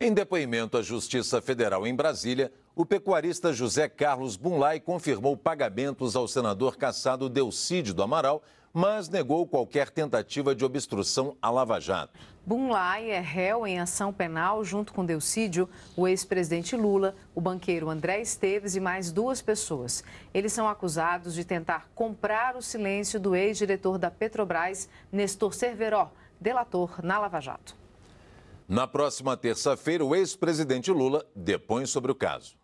Em depoimento à Justiça Federal em Brasília, o pecuarista José Carlos Bunlai confirmou pagamentos ao senador caçado Delcídio do Amaral, mas negou qualquer tentativa de obstrução à Lava Jato. Bunlai é réu em ação penal junto com Delcídio, o ex-presidente Lula, o banqueiro André Esteves e mais duas pessoas. Eles são acusados de tentar comprar o silêncio do ex-diretor da Petrobras, Nestor Cerveró, delator na Lava Jato. Na próxima terça-feira, o ex-presidente Lula depõe sobre o caso.